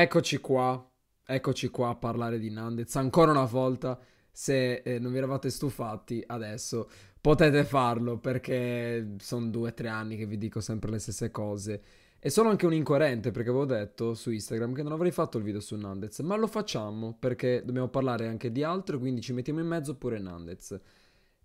Eccoci qua, eccoci qua a parlare di Nandez. Ancora una volta, se eh, non vi eravate stufati, adesso potete farlo perché sono due o tre anni che vi dico sempre le stesse cose. E sono anche un incoerente perché avevo detto su Instagram che non avrei fatto il video su Nandez, ma lo facciamo perché dobbiamo parlare anche di altro, quindi ci mettiamo in mezzo pure Nandez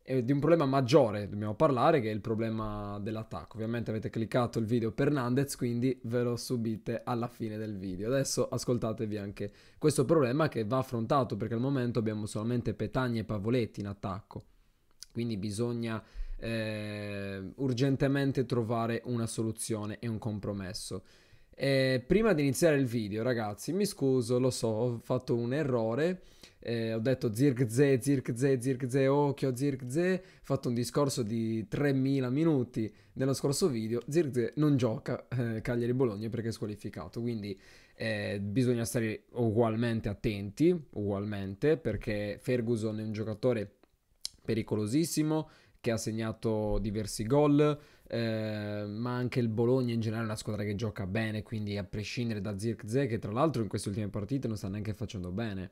e di un problema maggiore dobbiamo parlare che è il problema dell'attacco. Ovviamente avete cliccato il video per Nandez, quindi ve lo subite alla fine del video. Adesso ascoltatevi anche questo problema che va affrontato perché al momento abbiamo solamente Petagna e Pavoletti in attacco. Quindi bisogna eh, urgentemente trovare una soluzione e un compromesso. Eh, prima di iniziare il video, ragazzi, mi scuso, lo so, ho fatto un errore. Eh, ho detto zirgze, zirgze, zirgze, occhio, zirgze. Ho fatto un discorso di 3000 minuti nello scorso video. Zirgze non gioca eh, Cagliari-Bologna perché è squalificato. Quindi eh, bisogna stare ugualmente attenti, ugualmente, perché Ferguson è un giocatore pericolosissimo che ha segnato diversi gol. Ehm, ma anche il Bologna in generale è una squadra che gioca bene, quindi a prescindere da Zirkzee che tra l'altro in queste ultime partite non sta neanche facendo bene,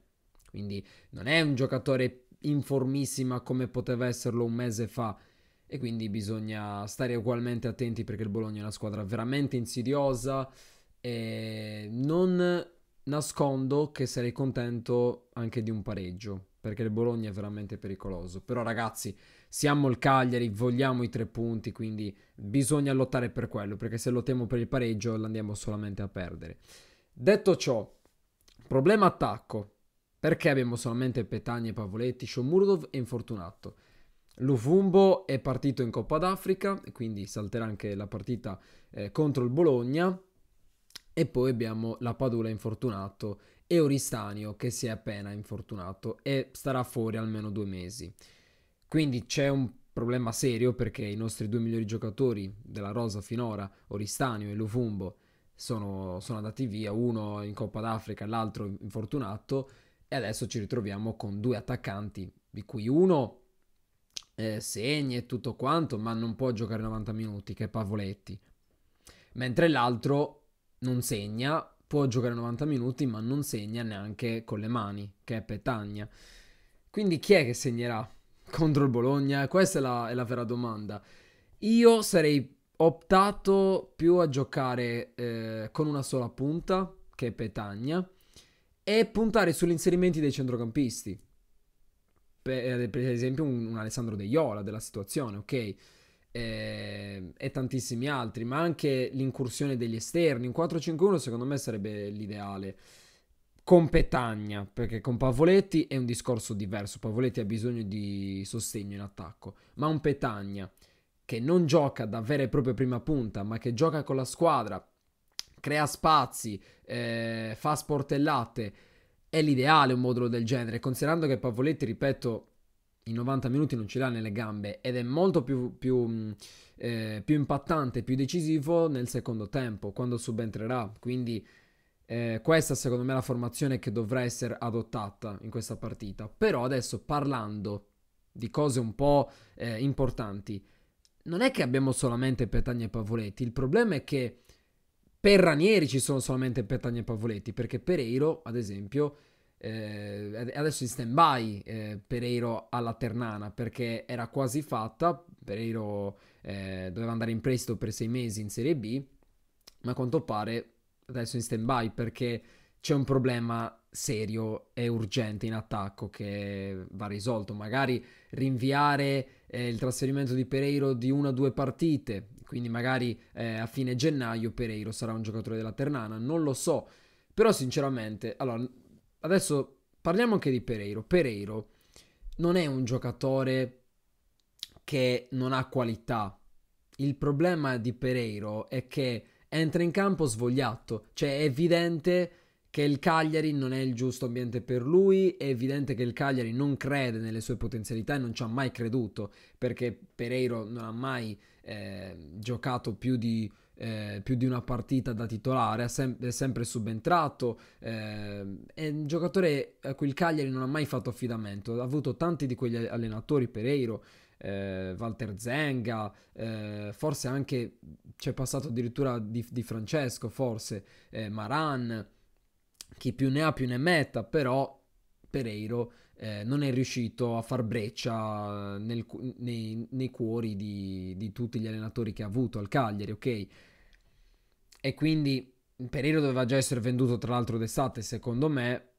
quindi non è un giocatore in formissima come poteva esserlo un mese fa e quindi bisogna stare ugualmente attenti perché il Bologna è una squadra veramente insidiosa e non nascondo che sarei contento anche di un pareggio perché il Bologna è veramente pericoloso. Però ragazzi, siamo il Cagliari, vogliamo i tre punti, quindi bisogna lottare per quello, perché se lottiamo per il pareggio andiamo solamente a perdere. Detto ciò, problema attacco. Perché abbiamo solamente Petagna e Pavoletti? Shomurdov è infortunato. Lufumbo è partito in Coppa d'Africa, quindi salterà anche la partita eh, contro il Bologna. E poi abbiamo la Padula infortunato e Oristanio che si è appena infortunato e starà fuori almeno due mesi. Quindi c'è un problema serio perché i nostri due migliori giocatori della rosa finora, Oristanio e Lufumbo, sono, sono andati via, uno in Coppa d'Africa, l'altro infortunato, e adesso ci ritroviamo con due attaccanti, di cui uno eh, segna e tutto quanto, ma non può giocare 90 minuti, che è Pavoletti, mentre l'altro non segna, può giocare 90 minuti, ma non segna neanche con le mani, che è Petagna. Quindi chi è che segnerà? contro il Bologna? Questa è la, è la vera domanda. Io sarei optato più a giocare eh, con una sola punta, che è Petagna, e puntare sugli inserimenti dei centrocampisti. Eh, per, esempio un, un, Alessandro De Iola della situazione, ok? E, eh, e tantissimi altri, ma anche l'incursione degli esterni. Un 4-5-1 secondo me sarebbe l'ideale con Petagna, perché con Pavoletti è un discorso diverso. Pavoletti ha bisogno di sostegno in attacco, ma un Petagna che non gioca da vera e propria prima punta, ma che gioca con la squadra, crea spazi, eh, fa sportellate, è l'ideale un modulo del genere, considerando che Pavoletti, ripeto, i 90 minuti non ce l'ha nelle gambe ed è molto più, più, mm, eh, più impattante, più decisivo nel secondo tempo, quando subentrerà. Quindi eh, questa secondo me è la formazione che dovrà essere adottata in questa partita. Però adesso parlando di cose un po' eh, importanti, non è che abbiamo solamente Petagna e Pavoletti, il problema è che per Ranieri ci sono solamente Petagna e Pavoletti, perché Pereiro, ad esempio, eh, adesso in stand by eh, Pereiro alla Ternana perché era quasi fatta. Pereiro eh, doveva andare in prestito per sei mesi in Serie B, ma a quanto pare adesso in stand by perché c'è un problema serio e urgente in attacco che va risolto. Magari rinviare eh, il trasferimento di Pereiro di una o due partite, quindi magari eh, a fine gennaio Pereiro sarà un giocatore della Ternana, non lo so. Però sinceramente, allora, adesso parliamo anche di Pereiro. Pereiro non è un giocatore che non ha qualità. Il problema di Pereiro è che entra in campo svogliato, cioè è evidente che il Cagliari non è il giusto ambiente per lui, è evidente che il Cagliari non crede nelle sue potenzialità e non ci ha mai creduto, perché Pereiro non ha mai eh, giocato più di, eh, più di, una partita da titolare, è, sem- è sempre subentrato, eh, è un giocatore a cui il Cagliari non ha mai fatto affidamento, ha avuto tanti di quegli allenatori Pereiro, eh, Walter Zenga, eh, forse anche c'è passato addirittura di, di Francesco, forse eh, Maran, chi più ne ha più ne metta, però Pereiro eh, non è riuscito a far breccia eh, nel, nei, nei, cuori di, di tutti gli allenatori che ha avuto al Cagliari, ok? E quindi Pereiro doveva già essere venduto tra l'altro d'estate, secondo me,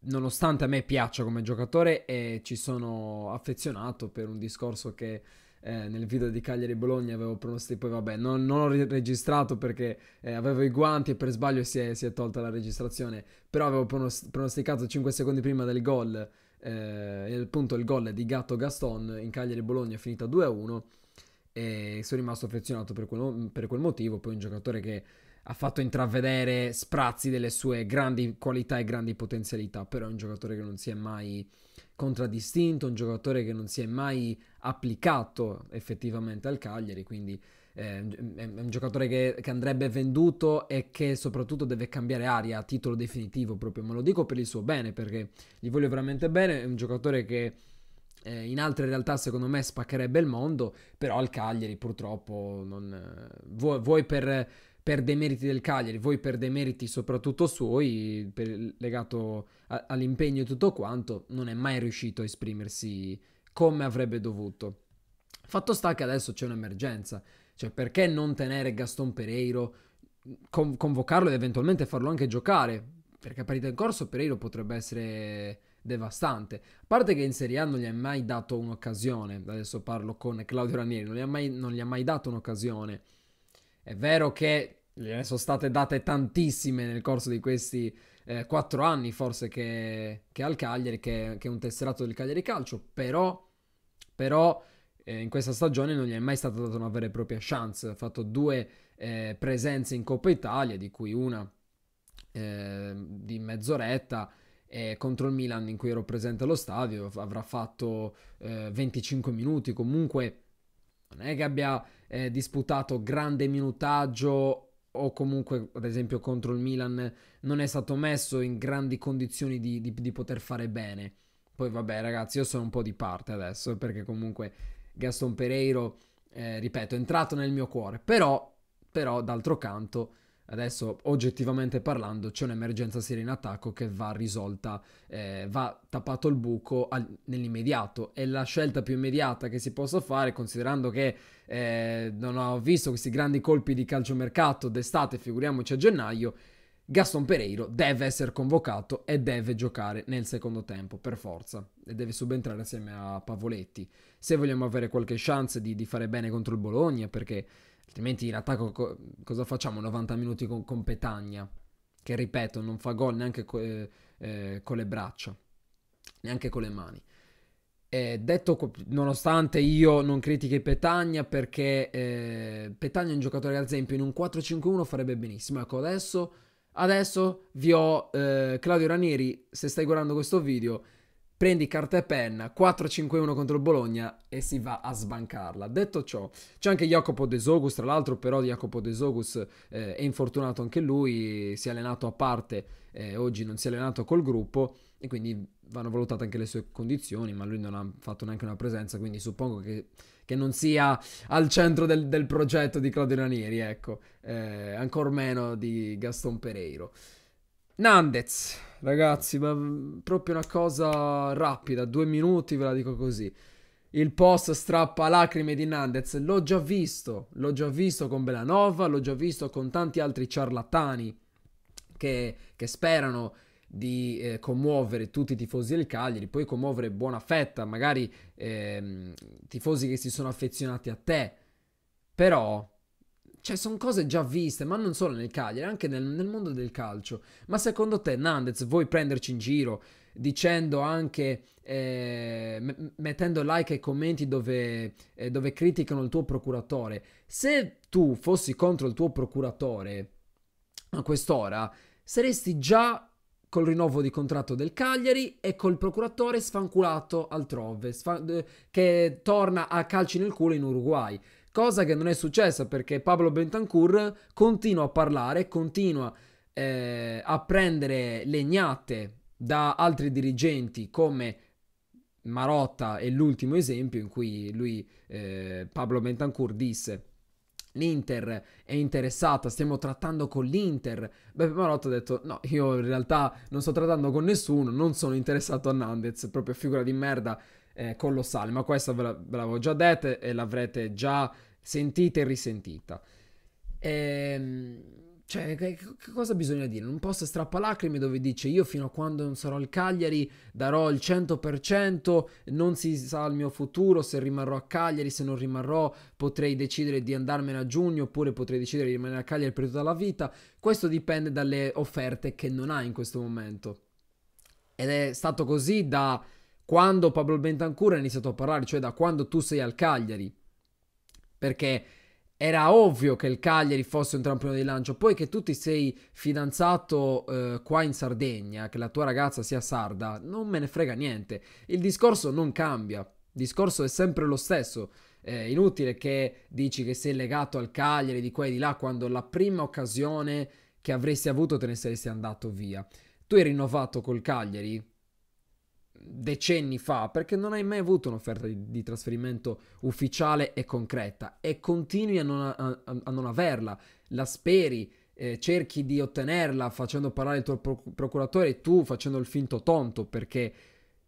nonostante a me piaccia come giocatore e eh, ci sono affezionato per un discorso che eh, nel video di Cagliari Bologna avevo pronosticato, poi vabbè, non, non ho registrato perché eh, avevo i guanti e per sbaglio si è, si è tolta la registrazione, però avevo pronosticato 5 secondi prima del gol, eh, appunto il gol di Gatto Gaston in Cagliari Bologna finita 2-1 e sono rimasto affezionato per, quello, per quel motivo, poi un giocatore che ha fatto intravedere sprazzi delle sue grandi qualità e grandi potenzialità, però è un giocatore che non si è mai contraddistinto, un giocatore che non si è mai applicato effettivamente al Cagliari, quindi eh, è un giocatore che, che, andrebbe venduto e che soprattutto deve cambiare aria a titolo definitivo proprio, ma lo dico per il suo bene, perché gli voglio veramente bene, è un giocatore che eh, in altre realtà secondo me spaccherebbe il mondo, però al Cagliari purtroppo non, eh, vuoi, vuoi per per demeriti del Cagliari, voi per demeriti soprattutto suoi, per, legato a, all'impegno e tutto quanto, non è mai riuscito a esprimersi come avrebbe dovuto. Fatto sta che adesso c'è un'emergenza, cioè perché non tenere Gaston Pereiro, con, convocarlo ed eventualmente farlo anche giocare, perché a partita in corso Pereiro potrebbe essere devastante. A parte che in Serie A non gli ha mai dato un'occasione, adesso parlo con Claudio Ranieri, non gli ha mai, gli ha mai dato un'occasione. È vero che Gliene sono state date tantissime nel corso di questi eh, quattro anni forse che, che al Cagliari, che, che, è un tesserato del Cagliari Calcio, però, però eh, in questa stagione non gli è mai stata data una vera e propria chance, ha fatto due eh, presenze in Coppa Italia, di cui una eh, di mezz'oretta contro il Milan in cui ero presente allo stadio, avrà fatto 25 eh, minuti comunque. Non è che abbia disputato grande minutaggio o comunque ad esempio contro il Milan non è stato messo in grandi condizioni di, di, di poter fare bene. Poi vabbè ragazzi, io sono un po' di parte adesso perché comunque Gaston Pereiro, eh, ripeto, è entrato nel mio cuore, però, però d'altro canto Adesso, oggettivamente parlando, c'è un'emergenza seria in attacco che va risolta, eh, va tappato il buco al, nell'immediato. E la scelta più immediata che si possa fare, considerando che eh, non ho visto questi grandi colpi di calciomercato d'estate, figuriamoci a gennaio, Gaston Pereiro deve essere convocato e deve giocare nel secondo tempo, per forza, e deve subentrare assieme a Pavoletti. Se vogliamo avere qualche chance di, di fare bene contro il Bologna, perché Altrimenti in attacco co- cosa facciamo 90 minuti con, con Petagna? Che ripeto, non fa gol neanche co- eh, eh con le braccia, neanche con le mani. Eh, detto, nonostante io non critichi Petagna, perché eh, Petagna è un giocatore, ad esempio, in un 4-5-1 farebbe benissimo. Ecco, adesso, adesso vi ho eh, Claudio Ranieri. Se stai guardando questo video, prendi carta e penna, 4-5-1 contro il Bologna e si va a sbancarla. Detto ciò, c'è anche Jacopo De Desogus, tra l'altro però Jacopo Desogus eh, è infortunato anche lui, si è allenato a parte, eh, oggi non si è allenato col gruppo e quindi vanno valutate anche le sue condizioni, ma lui non ha fatto neanche una presenza, quindi suppongo che, che non sia al centro del, del, progetto di Claudio Ranieri, ecco, eh, ancora meno di Gaston Pereiro. Nandez, ragazzi, ma proprio una cosa rapida, due minuti ve la dico così. Il post strappa lacrime di Nandez, l'ho già visto, l'ho già visto con Belanova, l'ho già visto con tanti altri ciarlatani che, che sperano di eh, commuovere tutti i tifosi del Cagliari, poi commuovere buona fetta, magari eh, tifosi che si sono affezionati a te. Però cioè, sono cose già viste, ma non solo nel Cagliari, anche nel, nel mondo del calcio. Ma secondo te, Nandez, vuoi prenderci in giro dicendo anche, eh, mettendo like ai commenti dove, eh, dove criticano il tuo procuratore? Se tu fossi contro il tuo procuratore a quest'ora, saresti già col rinnovo di contratto del Cagliari e col procuratore sfanculato altrove, sfan- eh, che torna a calci nel culo in Uruguay. Cosa che non è successa perché Pablo Bentancur continua a parlare, continua eh, a prendere legnate da altri dirigenti come Marotta è l'ultimo esempio in cui lui, eh, Pablo Bentancur, disse l'Inter è interessata, stiamo trattando con l'Inter. Beppe Marotta ha detto no, io in realtà non sto trattando con nessuno, non sono interessato a Nandez, proprio figura di merda, eh, colossale, ma questo ve, l'avevo già detta e l'avrete già sentita e risentita. Ehm, cioè, che, che, cosa bisogna dire? Un post strappalacrime dove dice io fino a quando non sarò al Cagliari darò il 100%, non si sa il mio futuro, se rimarrò a Cagliari, se non rimarrò potrei decidere di andarmene a giugno oppure potrei decidere di rimanere a Cagliari per tutta la vita. Questo dipende dalle offerte che non ha in questo momento. Ed è stato così da quando Pablo Bentancur ha iniziato a parlare, cioè da quando tu sei al Cagliari, perché era ovvio che il Cagliari fosse un trampolino di lancio, poi che tu ti sei fidanzato eh, qua in Sardegna, che la tua ragazza sia sarda, non me ne frega niente, il discorso non cambia, il discorso è sempre lo stesso. È inutile che dici che sei legato al Cagliari di qua e di là quando la prima occasione che avresti avuto te ne saresti andato via. Tu hai rinnovato col Cagliari, decenni fa perché non hai mai avuto un'offerta di, di trasferimento ufficiale e concreta e continui a non, a, a, non averla, la speri, eh, cerchi di ottenerla facendo parlare il tuo procuratore e tu facendo il finto tonto perché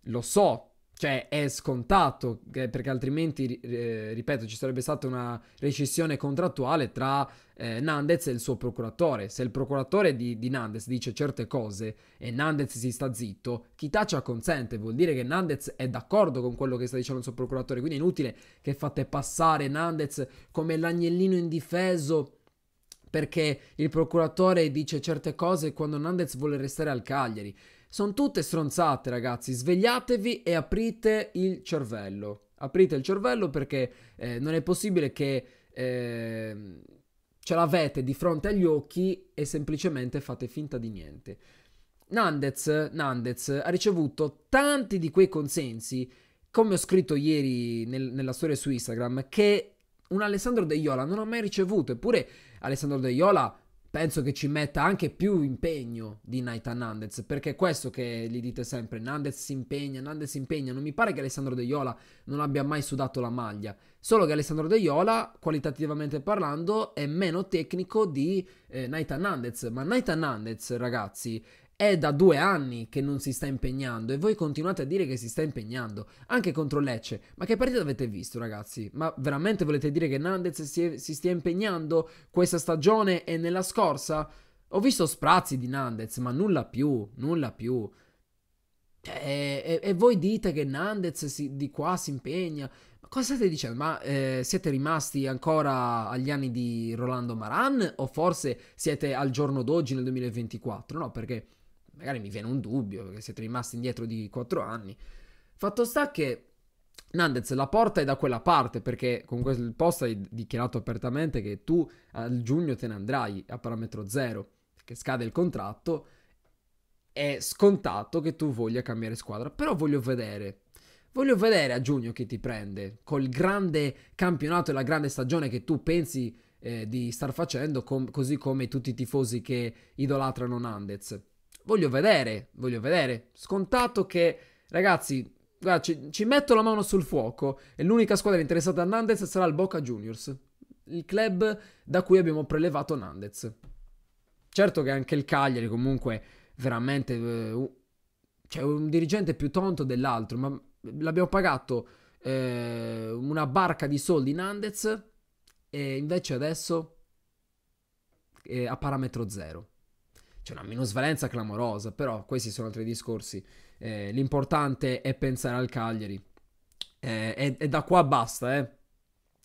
lo so cioè, è scontato, perché altrimenti, eh, ripeto, ci sarebbe stata una rescissione contrattuale tra eh, Nandez e il suo procuratore. Se il procuratore di, di, Nandez dice certe cose e Nandez si sta zitto, chi taccia consente, vuol dire che Nandez è d'accordo con quello che sta dicendo il suo procuratore, quindi è inutile che fate passare Nandez come l'agnellino indifeso perché il procuratore dice certe cose quando Nandez vuole restare al Cagliari. Sono tutte stronzate, ragazzi. Svegliatevi e aprite il cervello. Aprite il cervello perché eh, non è possibile che eh, ce l'avete di fronte agli occhi e semplicemente fate finta di niente. Nandez, Nandez ha ricevuto tanti di quei consensi, come ho scritto ieri nel, nella storia su Instagram, che un Alessandro De Iola non ha mai ricevuto. Eppure Alessandro De Iola penso che ci metta anche più impegno di Night Nandez, perché è questo che gli dite sempre, Nandez si impegna, Nandez si impegna, non mi pare che Alessandro De Iola non abbia mai sudato la maglia, solo che Alessandro De Iola, qualitativamente parlando, è meno tecnico di eh, Night Nandez, ma Night Nandez, ragazzi, è da due anni che non si sta impegnando e voi continuate a dire che si sta impegnando, anche contro Lecce. Ma che partita avete visto, ragazzi? Ma veramente volete dire che Nandez si, è, si stia impegnando questa stagione e nella scorsa? Ho visto sprazzi di Nandez, ma nulla più, nulla più. E, eh, e, e, voi dite che Nandez si, di qua si impegna. Ma cosa state dicendo? Ma eh, siete rimasti ancora agli anni di Rolando Maran? O forse siete al giorno d'oggi nel 2024? No, perché magari mi viene un dubbio perché siete rimasti indietro di 4 anni. Fatto sta che Nandez la porta è da quella parte perché con quel post hai dichiarato apertamente che tu al giugno te ne andrai a parametro zero che scade il contratto. È scontato che tu voglia cambiare squadra, però voglio vedere. Voglio vedere a giugno chi ti prende col grande campionato e la grande stagione che tu pensi eh, di star facendo, com- così come tutti i tifosi che idolatrano Nandez voglio vedere, voglio vedere. Scontato che, ragazzi, guarda, ci, ci, metto la mano sul fuoco e l'unica squadra interessata a Nandez sarà il Boca Juniors, il club da cui abbiamo prelevato Nandez. Certo che anche il Cagliari comunque veramente... Eh, cioè un dirigente più tonto dell'altro, ma l'abbiamo pagato eh, una barca di soldi Nandez e invece adesso è eh, a parametro zero c'è una minusvalenza clamorosa, però questi sono altri discorsi. Eh, l'importante è pensare al Cagliari. Eh, e, e, da qua basta, eh.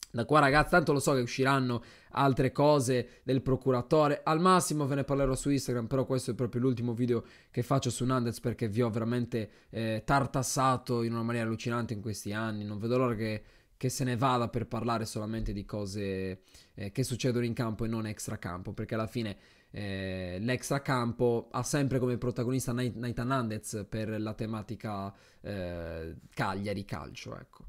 Da qua ragazzi, tanto lo so che usciranno altre cose del procuratore, al massimo ve ne parlerò su Instagram, però questo è proprio l'ultimo video che faccio su Nandez perché vi ho veramente eh, tartassato in una maniera allucinante in questi anni, non vedo l'ora che, che se ne vada per parlare solamente di cose eh, che succedono in campo e non extra campo, perché alla fine eh, l'extracampo ha sempre come protagonista Nathan Hernandez per la tematica eh, Cagliari calcio, ecco.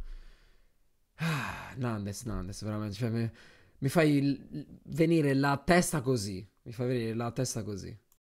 Ah, Nandes, Nandes, veramente, cioè, mi, mi fai venire la testa così, mi fai venire la testa così.